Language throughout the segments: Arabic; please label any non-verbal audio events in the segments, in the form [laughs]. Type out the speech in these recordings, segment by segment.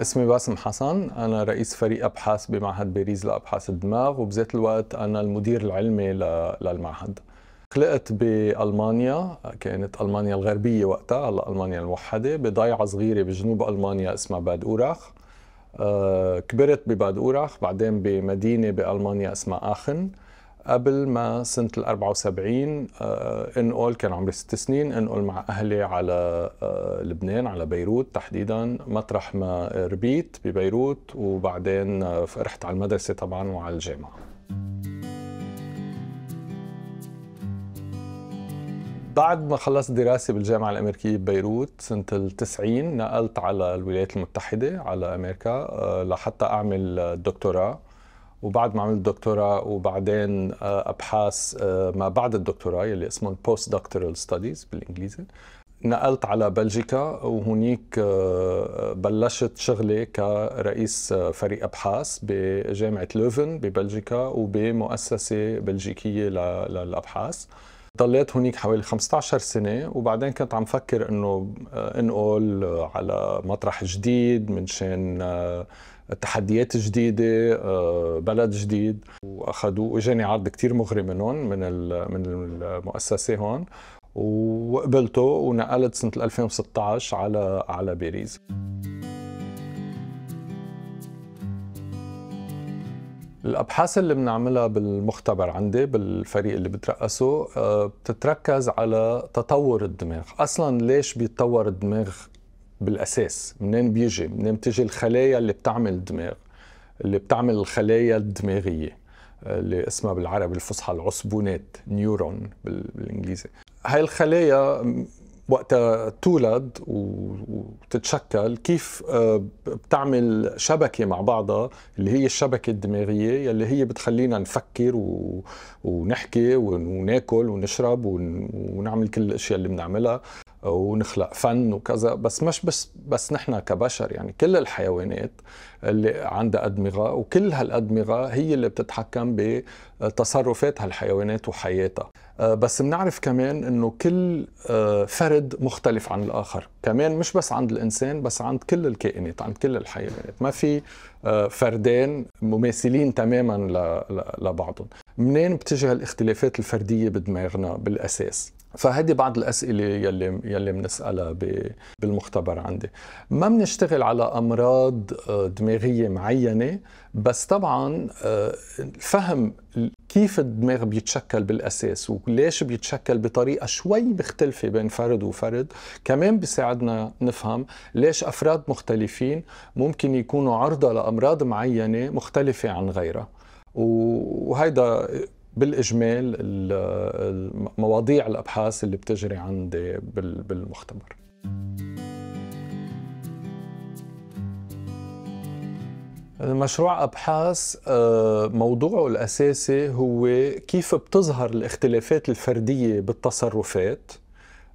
اسمي باسم حسن أنا رئيس فريق أبحاث بمعهد باريس لأبحاث الدماغ وبذات الوقت أنا المدير العلمي للمعهد خلقت بألمانيا كانت ألمانيا الغربية وقتها هلا ألمانيا الموحدة بضيعة صغيرة بجنوب ألمانيا اسمها باد أوراخ آه، كبرت بباد أوراخ بعدين بمدينة بألمانيا اسمها آخن قبل ما سنة ال 74 آه، انقل كان عمري ست سنين انقل مع أهلي على آه، لبنان على بيروت تحديدا مطرح ما ربيت ببيروت وبعدين آه، رحت على المدرسة طبعا وعلى الجامعة بعد ما خلصت دراسة بالجامعة الأمريكية ببيروت سنة التسعين نقلت على الولايات المتحدة على أمريكا لحتى أعمل دكتوراه وبعد ما عملت دكتوراه وبعدين آه، ابحاث آه، ما بعد الدكتوراه يلي اسمهم بوست دكتورال ستاديز بالانجليزي نقلت على بلجيكا وهنيك آه، بلشت شغلي كرئيس فريق ابحاث بجامعه لوفن ببلجيكا وبمؤسسه بلجيكيه للابحاث ضليت هنيك حوالي 15 سنه وبعدين كنت عم فكر انه انقل على مطرح جديد منشان تحديات جديدة آه، بلد جديد وأخذوا وجاني عرض كتير مغري منهم من من المؤسسة هون وقبلته ونقلت سنة 2016 على على باريس الابحاث اللي بنعملها بالمختبر عندي بالفريق اللي بترأسه آه، بتتركز على تطور الدماغ اصلا ليش بيتطور الدماغ بالاساس منين بيجي منين بتجي الخلايا اللي بتعمل الدماغ اللي بتعمل الخلايا الدماغيه آه، اللي اسمها بالعربي الفصحى العصبونات نيورون بالانجليزي هاي الخلايا وقتها تولد وتتشكل كيف آه، بتعمل شبكه مع بعضها اللي هي الشبكه الدماغيه اللي هي بتخلينا نفكر ونحكي وناكل ونشرب ونعمل كل الاشياء اللي بنعملها ونخلق فن وكذا بس مش بس بس نحن كبشر يعني كل الحيوانات اللي عندها ادمغه وكل هالادمغه هي اللي بتتحكم بتصرفات هالحيوانات وحياتها آه، بس بنعرف كمان انه كل آه، فرد مختلف عن الاخر كمان مش بس عند الانسان بس عند كل الكائنات عند كل الحيوانات ما في آه، فردين مماثلين تماما لبعضهم منين بتجي هالاختلافات الفرديه بدماغنا بالاساس فهذه بعض الاسئله يلي يلي بنسالها بالمختبر عندي ما بنشتغل على امراض آه، دماغيه معينه بس طبعا آه، فهم كيف الدماغ بيتشكل بالاساس وليش بيتشكل بطريقه شوي مختلفه بين فرد وفرد كمان بيساعدنا نفهم ليش افراد مختلفين ممكن يكونوا عرضه لامراض معينه مختلفه عن غيرها وهيدا بالاجمال مواضيع الابحاث اللي بتجري عندي بالمختبر مشروع ابحاث آه، موضوعه الاساسي هو كيف بتظهر الاختلافات الفرديه بالتصرفات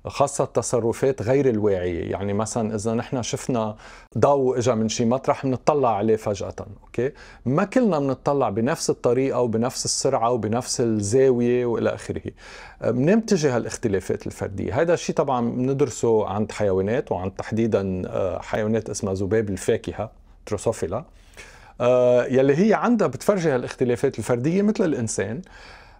خاصة التصرفات غير الواعية يعني مثلا إذا نحن شفنا ضوء إجا من شي مطرح بنطلع عليه فجأة أوكي ما كلنا بنطلع بنفس الطريقة وبنفس السرعة وبنفس الزاوية وإلى آخره منين بتجي هالاختلافات الفردية هذا الشيء طبعا بندرسه عند حيوانات وعند تحديدا آه، حيوانات اسمها ذباب الفاكهة تروسوفيلا آه، يلي هي عندها بتفرجي هالاختلافات الفردية مثل الإنسان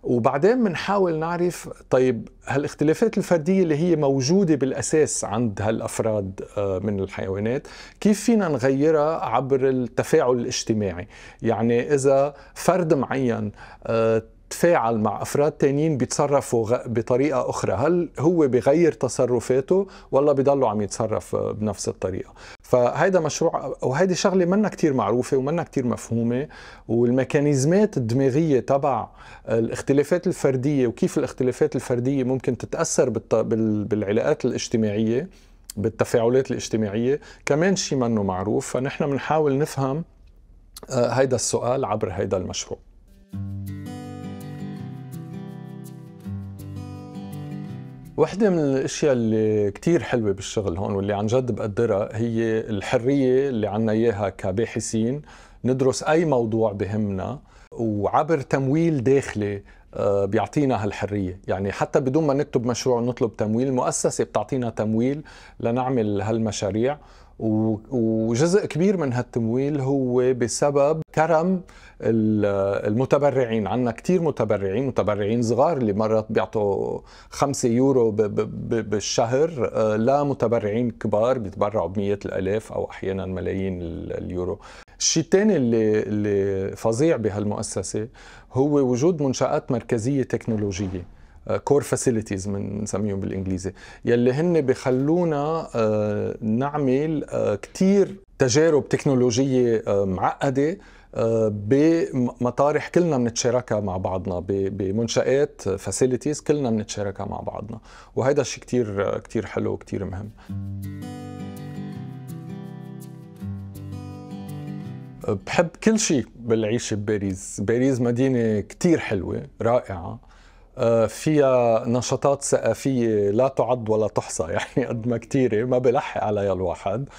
وبعدين بنحاول نعرف طيب هالاختلافات الفردية اللي هي موجودة بالأساس عند هالأفراد آه، من الحيوانات كيف فينا نغيرها عبر التفاعل الاجتماعي يعني إذا فرد معين آه، تفاعل مع افراد تانيين بيتصرفوا بطريقه اخرى هل هو بغير تصرفاته ولا بيضلوا عم يتصرف آه، بنفس الطريقه فهيدا مشروع وهيدي شغله منا كتير معروفه ومنا كتير مفهومه والميكانيزمات الدماغيه تبع الاختلافات الفرديه وكيف الاختلافات الفرديه ممكن تتاثر بالعلاقات الاجتماعيه بالتفاعلات الاجتماعيه كمان شيء منه معروف فنحن بنحاول نفهم آه، هيدا السؤال عبر هيدا المشروع وحده من الاشياء اللي كثير حلوه بالشغل هون واللي عن جد بقدرها هي الحريه اللي عنا اياها كباحثين ندرس اي موضوع بهمنا وعبر تمويل داخلي آه، بيعطينا هالحرية يعني حتى بدون ما نكتب مشروع ونطلب تمويل المؤسسة بتعطينا تمويل لنعمل هالمشاريع وجزء كبير من هالتمويل هو بسبب كرم المتبرعين عندنا كثير متبرعين متبرعين صغار اللي مرات بيعطوا 5 يورو بالشهر آه، لمتبرعين كبار بيتبرعوا بمئات الالاف او احيانا ملايين اليورو الشيء الثاني اللي اللي فظيع بهالمؤسسه هو وجود منشات مركزيه تكنولوجيه كور فاسيلتيز بنسميهم بالانجليزي يلي هن بخلونا آه، نعمل آه، كتير تجارب تكنولوجيه آه، معقده بمطارح كلنا بنتشاركها مع بعضنا بمنشآت فاسيلتيز كلنا بنتشاركها مع بعضنا وهذا الشيء كتير كثير حلو وكثير مهم بحب كل شيء بالعيش بباريس باريس مدينة كتير حلوة رائعة آه، فيها نشاطات ثقافية لا تعد ولا تحصى [laughs] يعني قد ما كتيرة ما بلحق عليها الواحد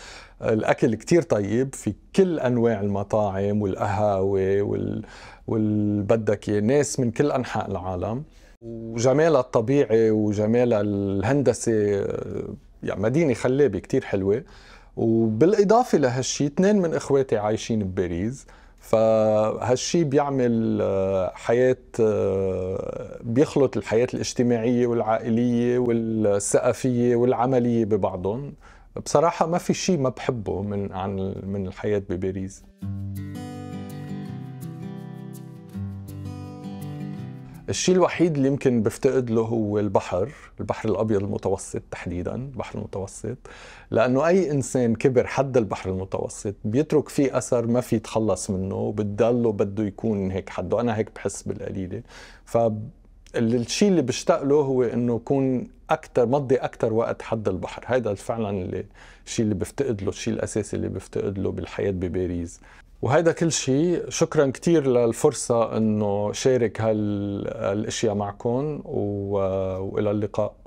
الأكل كتير طيب في كل أنواع المطاعم والقهاوي وال... والبدك ناس من كل أنحاء العالم وجمالها الطبيعي وجمالها الهندسة آه، يعني مدينة خلابة كتير حلوة وبالإضافة لهالشي اثنين من إخواتي عايشين بباريس فهالشي بيعمل آه، حياة آه، بيخلط الحياة الاجتماعية والعائلية والثقافية والعملية ببعضهم بصراحة ما في شيء ما بحبه من عن من الحياة بباريس الشيء الوحيد اللي يمكن بفتقد له هو البحر البحر الأبيض المتوسط تحديدا البحر المتوسط لأنه أي إنسان كبر حد البحر المتوسط بيترك فيه أثر ما في يتخلص منه بتضله بده يكون هيك حده أنا هيك بحس بالقليلة ف الشيء اللي بشتاق له هو انه يكون اكثر مضي اكثر وقت حد البحر هذا فعلا الشيء اللي بفتقد له الشيء الاساسي اللي بفتقد له بالحياه بباريس وهيدا كل شيء شكرا كثير للفرصة انه شارك هالاشياء معكم والى اللقاء